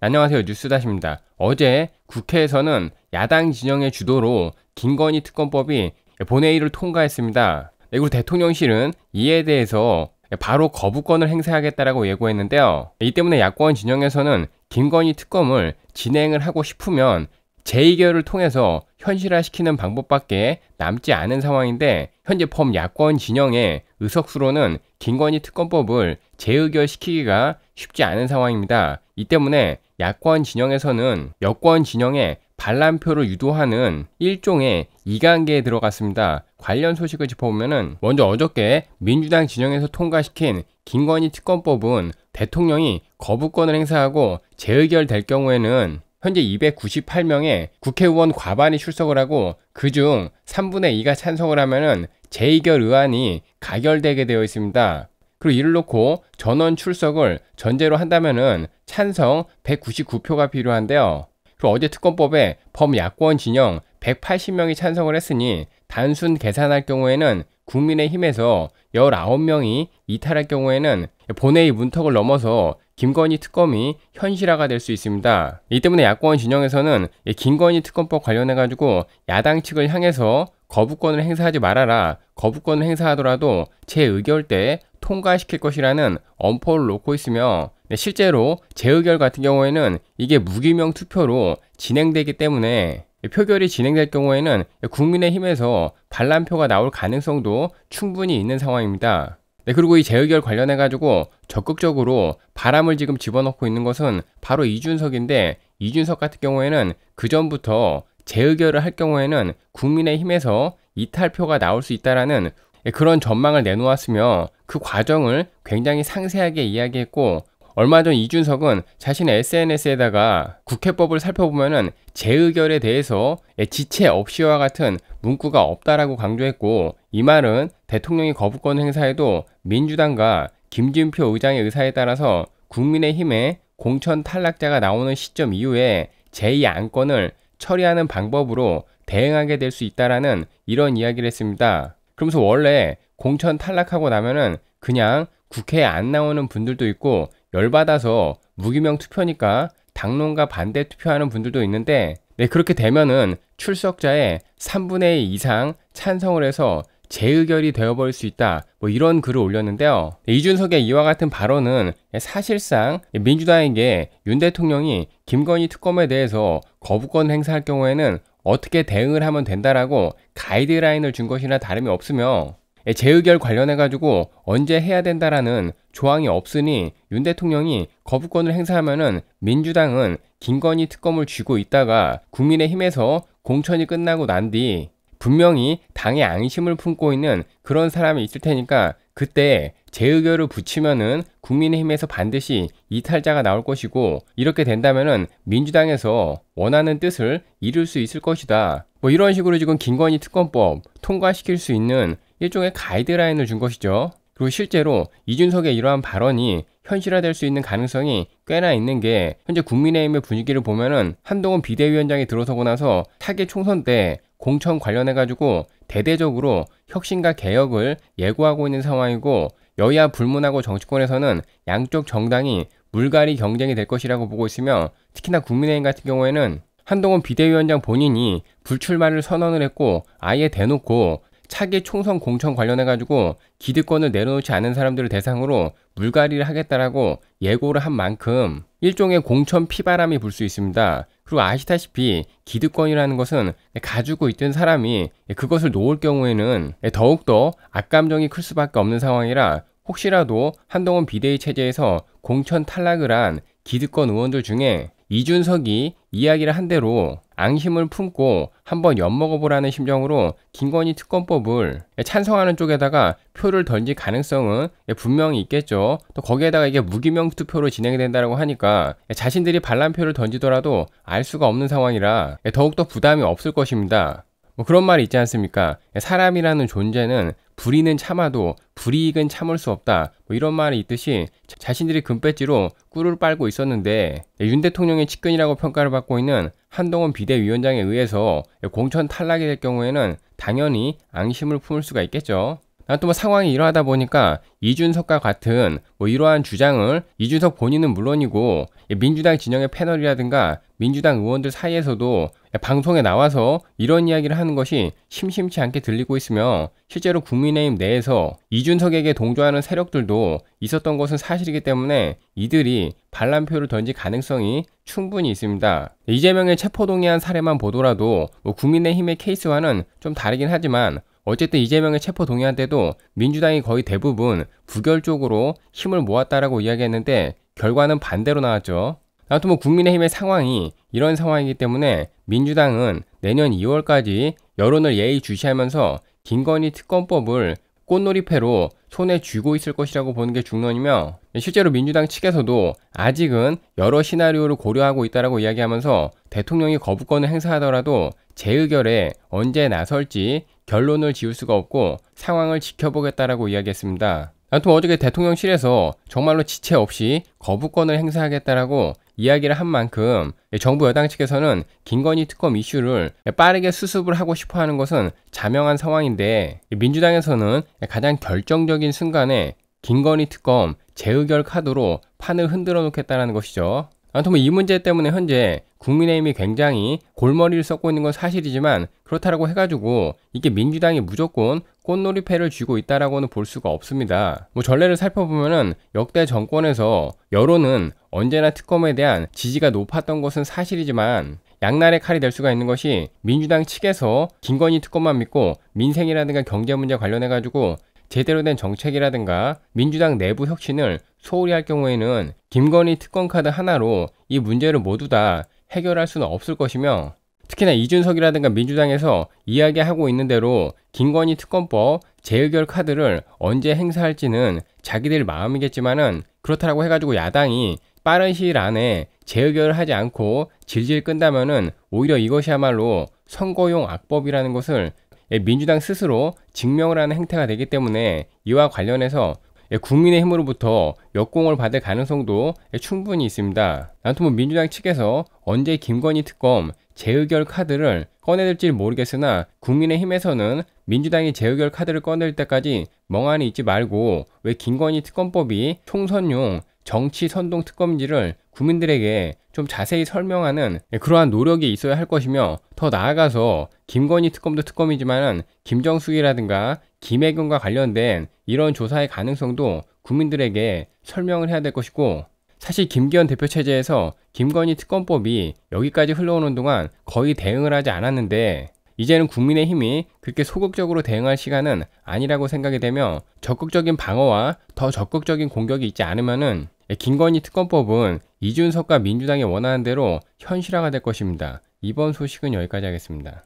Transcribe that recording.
안녕하세요. 뉴스다십니다. 어제 국회에서는 야당 진영의 주도로 김건희 특검법이 본회의를 통과했습니다. 그리고 대통령실은 이에 대해서 바로 거부권을 행사하겠다라고 예고했는데요. 이 때문에 야권 진영에서는 김건희 특검을 진행을 하고 싶으면 재의결을 통해서 현실화시키는 방법밖에 남지 않은 상황인데 현재 범 야권 진영의 의석수로는 김건희 특검법을 재의결시키기가 쉽지 않은 상황입니다. 이 때문에 야권 진영에서는 여권 진영에 반란표를 유도하는 일종의 이관계에 들어갔습니다. 관련 소식을 짚어보면은 먼저 어저께 민주당 진영에서 통과시킨 김건희 특검법은 대통령이 거부권을 행사하고 재의결될 경우에는 현재 298명의 국회의원 과반이 출석을 하고 그 중 3분의 2가 찬성을 하면은 재의결 의안이 가결되게 되어 있습니다. 그리고 이를 놓고 전원 출석을 전제로 한다면 찬성 199표가 필요한데요. 그리고 어제 특검법에 범야권 진영 180명이 찬성을 했으니 단순 계산할 경우에는 국민의힘에서 19명이 이탈할 경우에는 본회의 문턱을 넘어서 김건희 특검이 현실화가 될 수 있습니다. 이 때문에 야권 진영에서는 김건희 특검법 관련해 가지고 야당 측을 향해서 거부권을 행사하지 말아라. 거부권을 행사하더라도 제 의결 때 통과시킬 것이라는 엄포를 놓고 있으며 네, 실제로 재의결 같은 경우에는 이게 무기명 투표로 진행되기 때문에 예, 표결이 진행될 경우에는 국민의힘에서 반란표가 나올 가능성도 충분히 있는 상황입니다. 네, 그리고 이 재의결 관련해 가지고 적극적으로 바람을 지금 집어넣고 있는 것은 바로 이준석인데 이준석 같은 경우에는 그 전부터 재의결을 할 경우에는 국민의힘에서 이탈표가 나올 수 있다라는 예, 그런 전망을 내놓았으며 그 과정을 굉장히 상세하게 이야기했고 얼마 전 이준석은 자신의 SNS에다가 국회법을 살펴보면은 재의결에 대해서 예, 지체 없이와 같은 문구가 없다라고 강조했고 이 말은 대통령이 거부권 행사에도 민주당과 김진표 의장의 의사에 따라서 국민의힘의 공천 탈락자가 나오는 시점 이후에 제2안건을 처리하는 방법으로 대응하게 될 수 있다라는 이런 이야기를 했습니다. 그러면서 원래 공천 탈락하고 나면은 그냥 국회에 안 나오는 분들도 있고 열받아서 무기명 투표니까 당론과 반대 투표하는 분들도 있는데 네, 그렇게 되면은 출석자의 3분의 2 이상 찬성을 해서 재의결이 되어버릴 수 있다. 뭐 이런 글을 올렸는데요. 네, 이준석의 이와 같은 발언은 사실상 민주당에게 윤 대통령이 김건희 특검에 대해서 거부권 행사할 경우에는 어떻게 대응을 하면 된다라고 가이드라인을 준 것이나 다름이 없으며 예, 재의결 관련해가지고 언제 해야 된다라는 조항이 없으니 윤 대통령이 거부권을 행사하면은 민주당은 김건희 특검을 쥐고 있다가 국민의힘에서 공천이 끝나고 난 뒤 분명히 당의 앙심을 품고 있는 그런 사람이 있을 테니까 그때 재의결을 붙이면은 국민의힘에서 반드시 이탈자가 나올 것이고 이렇게 된다면은 민주당에서 원하는 뜻을 이룰 수 있을 것이다. 뭐 이런 식으로 지금 김건희 특검법 통과시킬 수 있는 일종의 가이드라인을 준 것이죠. 그리고 실제로 이준석의 이러한 발언이 현실화될 수 있는 가능성이 꽤나 있는 게 현재 국민의힘의 분위기를 보면은 한동훈 비대위원장이 들어서고 나서 타계 총선 때 공천 관련해가지고 대대적으로 혁신과 개혁을 예고하고 있는 상황이고 여야 불문하고 정치권에서는 양쪽 정당이 물갈이 경쟁이 될 것이라고 보고 있으며 특히나 국민의힘 같은 경우에는 한동훈 비대위원장 본인이 불출마를 선언을 했고 아예 대놓고 차기 총선 공천 관련해 가지고 기득권을 내려놓지 않은 사람들을 대상으로 물갈이를 하겠다라고 예고를 한 만큼 일종의 공천 피바람이 불 수 있습니다. 그리고 아시다시피 기득권이라는 것은 가지고 있던 사람이 그것을 놓을 경우에는 더욱더 악감정이 클 수밖에 없는 상황이라 혹시라도 한동훈 비대위 체제에서 공천 탈락을 한 기득권 의원들 중에 이준석이 이야기를 한 대로 앙심을 품고 한번 엿먹어보라는 심정으로 김건희 특검법을 찬성하는 쪽에다가 표를 던질 가능성은 분명히 있겠죠. 또 거기에다가 이게 무기명 투표로 진행이 된다고 하니까 자신들이 반란표를 던지더라도 알 수가 없는 상황이라 더욱더 부담이 없을 것입니다. 뭐 그런 말이 있지 않습니까? 사람이라는 존재는 불의는 참아도 불이익은 참을 수 없다. 뭐 이런 말이 있듯이 자신들이 금배지로 꿀을 빨고 있었는데 네, 윤 대통령의 측근이라고 평가를 받고 있는 한동훈 비대위원장에 의해서 공천 탈락이 될 경우에는 당연히 앙심을 품을 수가 있겠죠. 또뭐 상황이 이러하다 보니까 이준석과 같은 뭐 이러한 주장을 이준석 본인은 물론이고 민주당 진영의 패널이라든가 민주당 의원들 사이에서도 방송에 나와서 이런 이야기를 하는 것이 심심치 않게 들리고 있으며 실제로 국민의힘 내에서 이준석에게 동조하는 세력들도 있었던 것은 사실이기 때문에 이들이 반란표를 던질 가능성이 충분히 있습니다. 이재명의 체포동의안 사례만 보더라도 뭐 국민의힘의 케이스와는 좀 다르긴 하지만 어쨌든 이재명의 체포 동의안 때도 민주당이 거의 대부분 부결 쪽으로 힘을 모았다라고 이야기했는데 결과는 반대로 나왔죠. 아무튼 뭐 국민의힘의 상황이 이런 상황이기 때문에 민주당은 내년 2월까지 여론을 예의주시하면서 김건희 특검법을 꽃놀이패로 손에 쥐고 있을 것이라고 보는 게 중론이며 실제로 민주당 측에서도 아직은 여러 시나리오를 고려하고 있다라고 이야기하면서 대통령이 거부권을 행사하더라도 재의결에 언제 나설지 결론을 지울 수가 없고 상황을 지켜보겠다라고 이야기했습니다. 아무튼 어저께 대통령실에서 정말로 지체 없이 거부권을 행사하겠다라고 이야기를 한 만큼 정부 여당 측에서는 김건희 특검 이슈를 빠르게 수습을 하고 싶어 하는 것은 자명한 상황인데 민주당에서는 가장 결정적인 순간에 김건희 특검 재의결 카드로 판을 흔들어 놓겠다는 것이죠. 아무튼 이 문제 때문에 현재 국민의힘이 굉장히 골머리를 썩고 있는 건 사실이지만 그렇다라고 해가지고 이게 민주당이 무조건 꽃놀이패를 쥐고 있다라고는 볼 수가 없습니다. 뭐 전례를 살펴보면은 역대 정권에서 여론은 언제나 특검에 대한 지지가 높았던 것은 사실이지만 양날의 칼이 될 수가 있는 것이 민주당 측에서 김건희 특검만 믿고 민생이라든가 경제 문제 관련해 가지고 제대로 된 정책이라든가 민주당 내부 혁신을 소홀히 할 경우에는 김건희 특검카드 하나로 이 문제를 모두 다 해결할 수는 없을 것이며 특히나 이준석이라든가 민주당에서 이야기하고 있는 대로 김건희 특검법 재의결 카드를 언제 행사할지는 자기들 마음이겠지만은 그렇다라고 해가지고 야당이 빠른 시일 안에 재의결을 하지 않고 질질 끈다면은 오히려 이것이야말로 선거용 악법이라는 것을 예, 민주당 스스로 증명을 하는 행태가 되기 때문에 이와 관련해서 예, 국민의힘으로부터 역공을 받을 가능성도 예, 충분히 있습니다. 난토뭐 민주당 측에서 언제 김건희 특검 재의결 카드를 꺼내들지 모르겠으나 국민의힘에서는 민주당이 재의결 카드를 꺼낼 때까지 멍하니 있지 말고 왜 김건희 특검법이 총선용 정치 선동 특검지를 인 국민들에게 좀 자세히 설명하는 그러한 노력이 있어야 할 것이며 더 나아가서 김건희 특검도 특검이지만 김정숙이라든가 김혜경과 관련된 이런 조사의 가능성도 국민들에게 설명을 해야 될 것이고 사실 김기현 대표 체제에서 김건희 특검법이 여기까지 흘러오는 동안 거의 대응을 하지 않았는데 이제는 국민의 힘이 그렇게 소극적으로 대응할 시간은 아니라고 생각이 되며 적극적인 방어와 더 적극적인 공격이 있지 않으면은 김건희 특검법은 이준석과 민주당이 원하는 대로 현실화가 될 것입니다. 이번 소식은 여기까지 하겠습니다.